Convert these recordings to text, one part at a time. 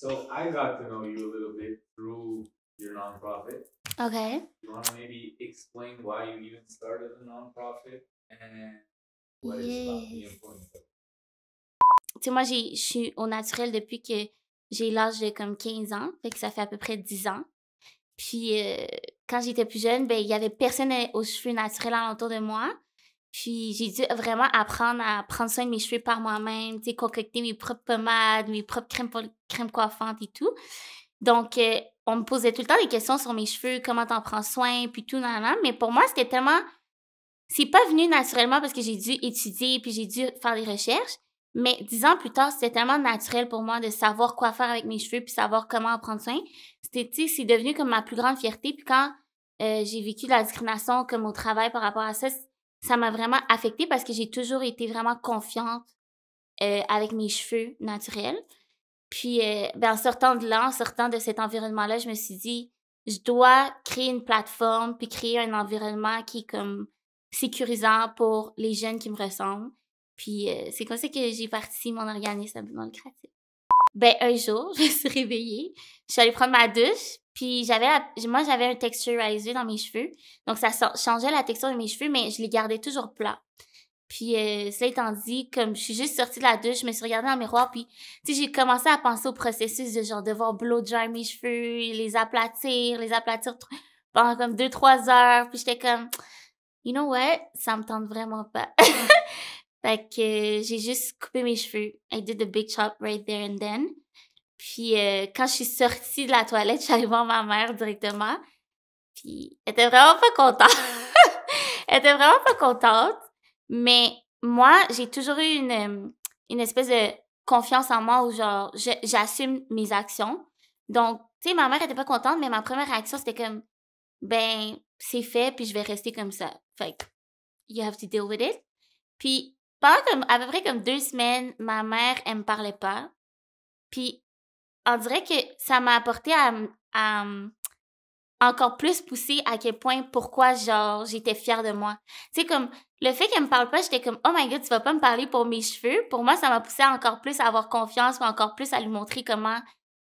So I got to know you a little bit through your nonprofit. Okay. You want to maybe explain why you even started a nonprofit and what yes. is the importance of Tu sais, moi, je suis au naturel depuis que j'ai l'âge de comme 15 ans, fait que ça fait à peu près 10 ans. Puis, euh, quand j'étais plus jeune, ben, il y avait personne aux cheveux naturels autour de moi. Puis j'ai dû vraiment apprendre à prendre soin de mes cheveux par moi-même, tu sais concocter mes propres pommades, mes propres crèmes, crèmes coiffantes et tout. Donc, euh, on me posait tout le temps des questions sur mes cheveux, comment t'en prends soin, puis tout, nan, Mais pour moi, c'était tellement. C'est pas venu naturellement parce que j'ai dû étudier, puis j'ai dû faire des recherches. Mais dix ans plus tard, c'était tellement naturel pour moi de savoir quoi faire avec mes cheveux, puis savoir comment en prendre soin. C'était, c'est devenu comme ma plus grande fierté. Puis quand euh, j'ai vécu la discrimination comme au travail par rapport à ça, ça m'a vraiment affectée parce que j'ai toujours été vraiment confiante avec mes cheveux naturels. Puis, ben, en sortant de là, en sortant de cet environnement-là, je me suis dit, je dois créer une plateforme, puis créer un environnement qui est comme sécurisant pour les jeunes qui me ressemblent. Puis, c'est comme ça que j'ai parti mon organisme dans le ben, un jour, je me suis réveillée, je suis allée prendre ma douche, puis j'avais, moi, j'avais un texturizer dans mes cheveux. Donc, ça changeait la texture de mes cheveux, mais je les gardais toujours plats. Puis, euh, cela étant dit, comme je suis juste sortie de la douche, je me suis regardée dans le miroir, puis, tu sais, j'ai commencé à penser au processus de genre devoir blow dry mes cheveux, les aplatir, les aplatir pendant comme deux, trois heures. Puis, j'étais comme, you know what, ça me tente vraiment pas. Fait que j'ai juste coupé mes cheveux. I did the big chop right there and then. Puis euh, quand je suis sortie de la toilette, je suis allée voir ma mère directement. Puis elle était vraiment pas contente. elle était vraiment pas contente. Mais moi, j'ai toujours eu une, euh, une espèce de confiance en moi où genre, j'assume mes actions. Donc, tu sais, ma mère était pas contente, mais ma première réaction, c'était comme, ben, c'est fait, puis je vais rester comme ça. Fait que, you have to deal with it. Puis, pendant comme, à peu près comme deux semaines, ma mère, elle me parlait pas. Puis, on dirait que ça m'a apporté à, à, encore plus pousser à quel point, pourquoi, genre, j'étais fière de moi. Tu sais, comme, le fait qu'elle me parle pas, j'étais comme, oh my god, tu vas pas me parler pour mes cheveux. Pour moi, ça m'a poussé encore plus à avoir confiance, ou encore plus à lui montrer comment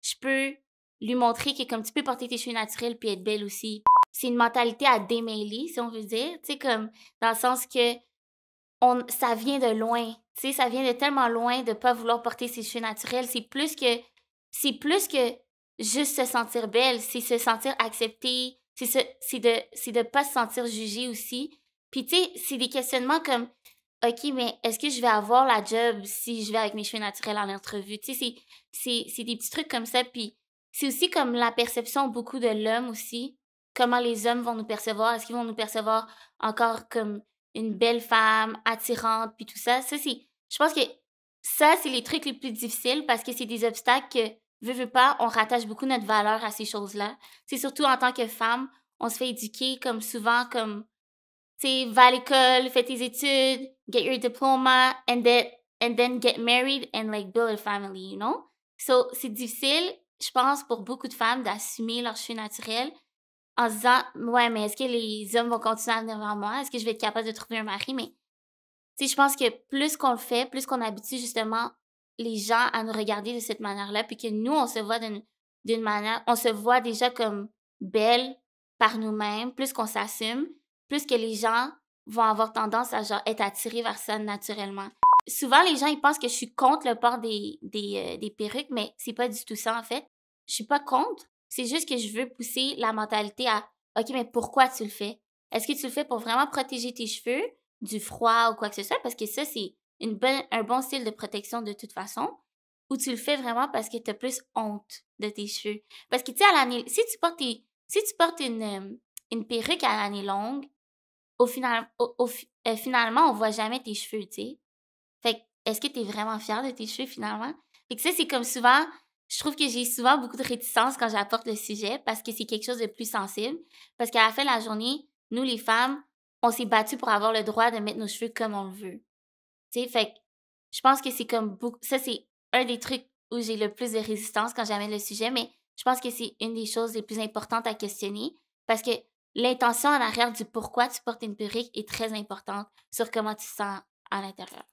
je peux lui montrer que comme tu peux porter tes cheveux naturels puis être belle aussi. C'est une mentalité à démêler, si on veut dire. Tu sais, comme, dans le sens que on, ça vient de loin. Tu sais, ça vient de tellement loin de ne pas vouloir porter ses cheveux naturels. C'est plus que, c'est plus que juste se sentir belle, c'est se sentir acceptée, c'est c'est de, c'est de pas se sentir jugée aussi. Puis tu sais, c'est des questionnements comme, ok, mais est-ce que je vais avoir la job si je vais avec mes cheveux naturels en entrevue? Tu sais, c'est, c'est, des petits trucs comme ça. Puis c'est aussi comme la perception beaucoup de l'homme aussi. Comment les hommes vont nous percevoir? Est-ce qu'ils vont nous percevoir encore comme une belle femme attirante, puis tout ça. Ça, c'est, je pense que ça, c'est les trucs les plus difficiles parce que c'est des obstacles que, veut, veux pas, on rattache beaucoup notre valeur à ces choses-là. C'est surtout en tant que femme, on se fait éduquer comme souvent, comme, tu sais, va à l'école, fais tes études, get your diploma, and then, get married and like build a family, you know? So, c'est difficile, je pense, pour beaucoup de femmes d'assumer leur choix naturel en se disant ouais mais est-ce que les hommes vont continuer à venir vers moi est-ce que je vais être capable de trouver un mari mais je pense que plus qu'on le fait plus qu'on habitue justement les gens à nous regarder de cette manière-là puis que nous on se voit d'une manière on se voit déjà comme belle par nous-mêmes plus qu'on s'assume plus que les gens vont avoir tendance à genre être attirés vers ça naturellement souvent les gens ils pensent que je suis contre le port des des, euh, des perruques mais c'est pas du tout ça en fait je suis pas contre c'est juste que je veux pousser la mentalité à OK, mais pourquoi tu le fais? Est-ce que tu le fais pour vraiment protéger tes cheveux du froid ou quoi que ce soit? Parce que ça, c'est une un bon style de protection de toute façon. Ou tu le fais vraiment parce que tu as plus honte de tes cheveux. Parce que, tu sais, à l'année, si tu portes, si tu portes une, euh, une perruque à l'année longue, au final, euh, finalement, on voit jamais tes cheveux, tu sais. Fait est-ce que tu es vraiment fière de tes cheveux finalement? Fait que ça, c'est comme souvent, je trouve que j'ai souvent beaucoup de réticence quand j'apporte le sujet parce que c'est quelque chose de plus sensible. Parce qu'à la fin de la journée, nous, les femmes, on s'est battues pour avoir le droit de mettre nos cheveux comme on le veut. Tu sais, fait je pense que c'est comme beaucoup. Ça, c'est un des trucs où j'ai le plus de résistance quand j'amène le sujet, mais je pense que c'est une des choses les plus importantes à questionner parce que l'intention en arrière du pourquoi tu portes une perruque est très importante sur comment tu te sens à l'intérieur.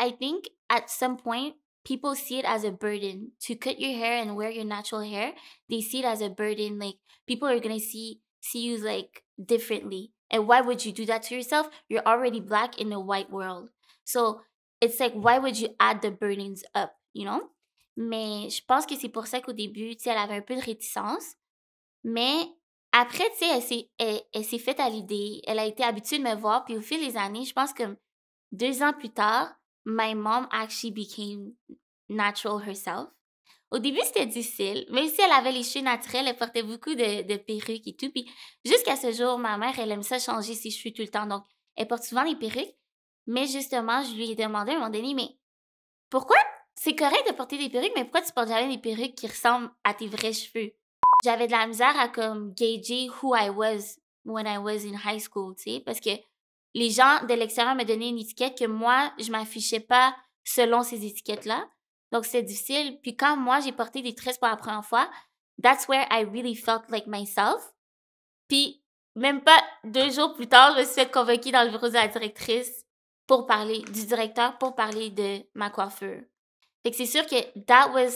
I think at some point, people see it as a burden to cut your hair and wear your natural hair they see it as a burden like people are gonna see see you like differently and why would you do that to yourself you're already black in a white world so it's like why would you add the burdens up you know mais je pense que c'est pour ça qu'au début tu sais, elle avait un peu de réticence mais après tu sais elle s'est faite à l'idée elle a été habituée de me voir puis au fil des années je pense que deux ans plus tard my mom actually became natural herself. Au début, c'était difficile. Même si elle avait les cheveux naturels, elle portait beaucoup de, de perruques et tout. Puis jusqu'à ce jour, ma mère, elle aime ça changer ses cheveux tout le temps. Donc, elle porte souvent des perruques. Mais justement, je lui ai demandé à un moment donné, mais pourquoi c'est correct de porter des perruques, mais pourquoi tu portes jamais des perruques qui ressemblent à tes vrais cheveux? J'avais de la misère à comme gager who I was when I was in high school, tu sais, parce que les gens de l'extérieur me donné une étiquette que moi, je m'affichais pas selon ces étiquettes-là. Donc, c'est difficile. Puis quand moi, j'ai porté des tresses pour la première fois, that's where I really felt like myself. Puis, même pas deux jours plus tard, je me suis fait dans le bureau de la directrice pour parler, du directeur pour parler de ma coiffure. Fait c'est sûr que that was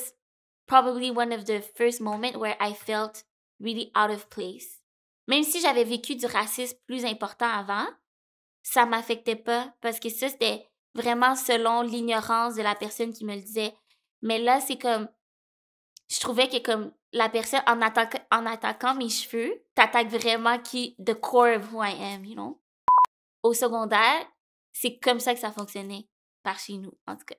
probably one of the first moments where I felt really out of place. Même si j'avais vécu du racisme plus important avant, ça m'affectait pas parce que ça, c'était vraiment selon l'ignorance de la personne qui me le disait. Mais là, c'est comme, je trouvais que comme la personne, en, attaquant, en attaquant mes cheveux, t'attaques vraiment qui, the core of who I am, you know? Au secondaire, c'est comme ça que ça fonctionnait par chez nous, en tout cas.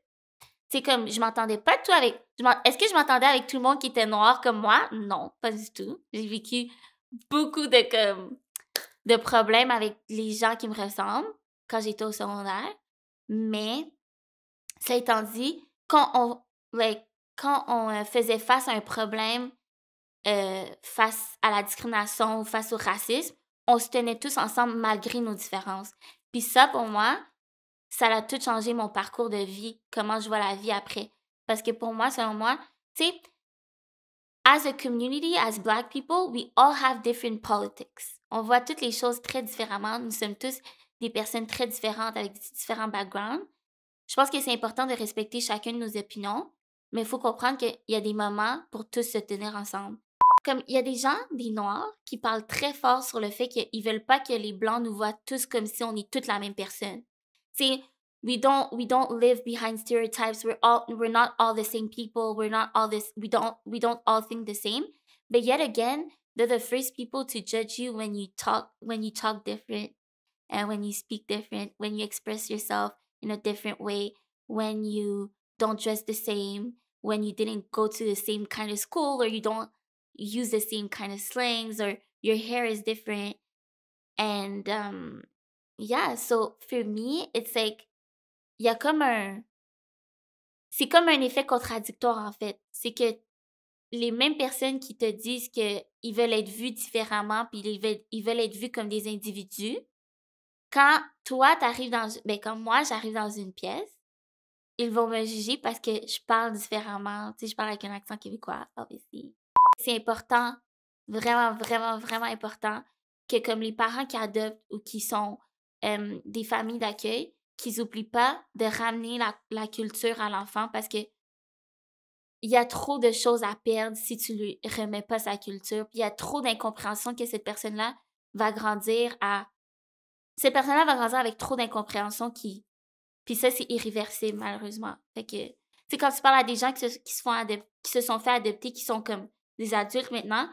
C'est comme, je m'entendais pas tout avec. Est-ce que je m'entendais avec tout le monde qui était noir comme moi? Non, pas du tout. J'ai vécu beaucoup de comme de problèmes avec les gens qui me ressemblent quand j'étais au secondaire. Mais, ça étant dit, quand on, quand on euh, faisait face à un problème euh, face à la discrimination ou face au racisme, on se tenait tous ensemble malgré nos différences. Puis ça, pour moi, ça a tout changé mon parcours de vie, comment je vois la vie après. Parce que pour moi, selon moi, tu sais, as a community, as black people, we all have different politics. On voit toutes les choses très différemment. Nous sommes tous des personnes très différentes avec différents backgrounds. Je pense que c'est important de respecter chacune de nos opinions, mais il faut comprendre qu'il y a des moments pour tous se tenir ensemble. Comme il y a des gens, des Noirs, qui parlent très fort sur le fait qu'ils ne veulent pas que les Blancs nous voient tous comme si on est toutes la même personne. C'est we don't we don't live behind stereotypes. We're all we're not all the same people. We're not all this. We don't we don't all think the same. But yet again, They're the first people to judge you when you talk when you talk different and when you speak different, when you express yourself in a different way, when you don't dress the same, when you didn't go to the same kind of school or you don't use the same kind of slangs or your hair is different. And um yeah, so for me, it's like yeah, y a comme c'est comme un effet contradictoire en fait. C'est que les mêmes personnes qui te disent qu'ils veulent être vus différemment, puis ils veulent, ils veulent être vus comme des individus, quand toi, t'arrives dans... Ben, comme moi, j'arrive dans une pièce, ils vont me juger parce que je parle différemment. Tu sais, je parle avec un accent québécois, C'est important, vraiment, vraiment, vraiment important que comme les parents qui adoptent ou qui sont des familles d'accueil, qu'ils n'oublient pas de ramener la culture à l'enfant parce que il y a trop de choses à perdre si tu lui remets pas sa culture. il y a trop d'incompréhension que cette personne-là va grandir à. Cette personne-là va grandir avec trop d'incompréhension qui. Puis ça, c'est irréversible, malheureusement. Fait que. Tu quand tu parles à des gens qui se, qui se sont fait adopter, qui sont comme des adultes maintenant,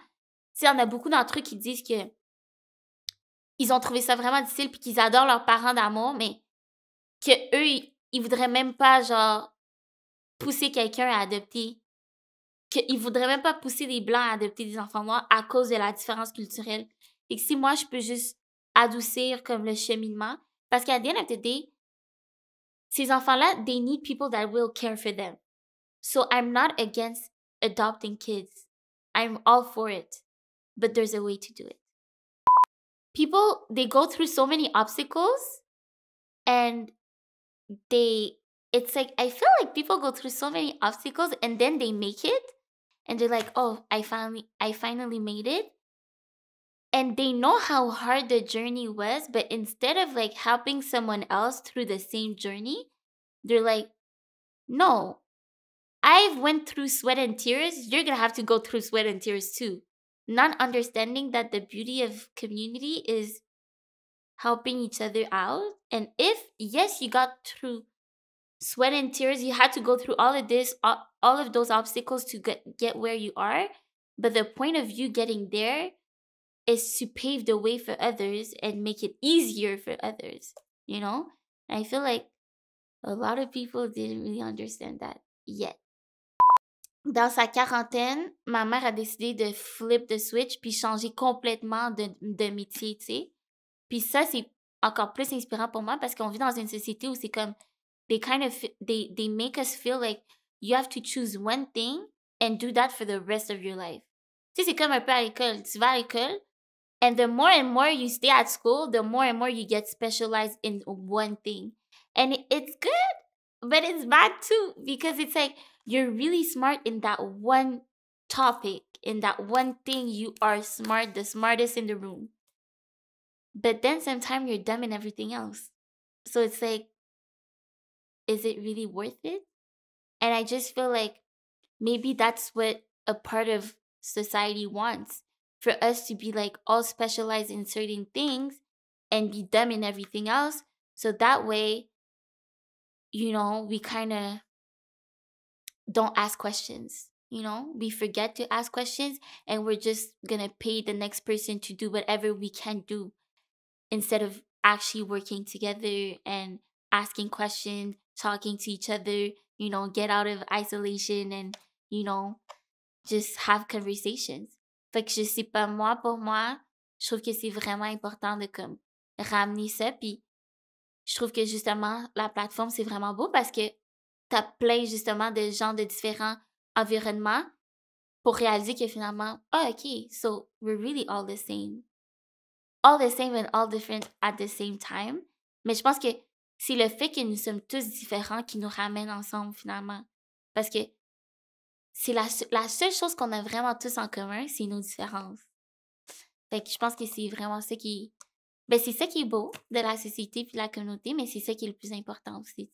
tu sais, on a beaucoup d'entre eux qui disent que. Ils ont trouvé ça vraiment difficile, puis qu'ils adorent leurs parents d'amour, mais que eux, ils, ils voudraient même pas, genre, pousser quelqu'un à adopter, qu'ils ne voudrait même pas pousser les Blancs à adopter des enfants noirs à cause de la différence culturelle. Et que si moi, je peux juste adoucir comme le cheminement, parce qu'à the end of the day, ces enfants-là, they need people that will care for them. So I'm not against adopting kids. I'm all for it. But there's a way to do it. People, they go through so many obstacles and they it's like I feel like people go through so many obstacles and then they make it and they're like, "Oh, I finally I finally made it." And they know how hard the journey was, but instead of like helping someone else through the same journey, they're like, "No. I've went through sweat and tears, you're going to have to go through sweat and tears too." Not understanding that the beauty of community is helping each other out, and if yes, you got through sweat and tears you had to go through all of this all, of those obstacles to get, get where you are but the point of you getting there is to pave the way for others and make it easier for others you know and i feel like a lot of people didn't really understand that yet dans sa quarantaine, ma mère a décidé de flip the switch puis changer complètement de, de métier, tu sais. Puis ça, c'est encore plus inspirant pour moi parce qu'on vit dans une société où c'est comme they kind of they they make us feel like you have to choose one thing and do that for the rest of your life. Tu sais, c'est comme un peu à l'école. Tu vas à l'école, and the more and more you stay at school, the more and more you get specialized in one thing. And it's good, but it's bad too, because it's like you're really smart in that one topic, in that one thing. You are smart, the smartest in the room. But then sometimes you're dumb in everything else. So it's like is it really worth it? And I just feel like maybe that's what a part of society wants for us to be like all specialized in certain things and be dumb in everything else. So that way, you know, we kind of don't ask questions. You know, we forget to ask questions and we're just gonna pay the next person to do whatever we can do instead of actually working together and asking questions talking to each other, you know, get out of isolation and, you know, just have conversations. Fait que je sais pas, moi, pour moi, je trouve que c'est vraiment important de comme ramener ça. Puis je trouve que justement, la plateforme, c'est vraiment beau parce que t'as plein justement de gens de différents environnements pour réaliser que finalement, ah, OK, so we're really all the same. All the same and all different at the same time. Mais je pense que c'est le fait que nous sommes tous différents qui nous ramène ensemble finalement. Parce que c'est la, seule chose qu'on a vraiment tous en commun, c'est nos différences. Fait que je pense que c'est vraiment ça qui. Ben, c'est ça qui est beau de la société puis de la communauté, mais c'est ça qui est le plus important aussi,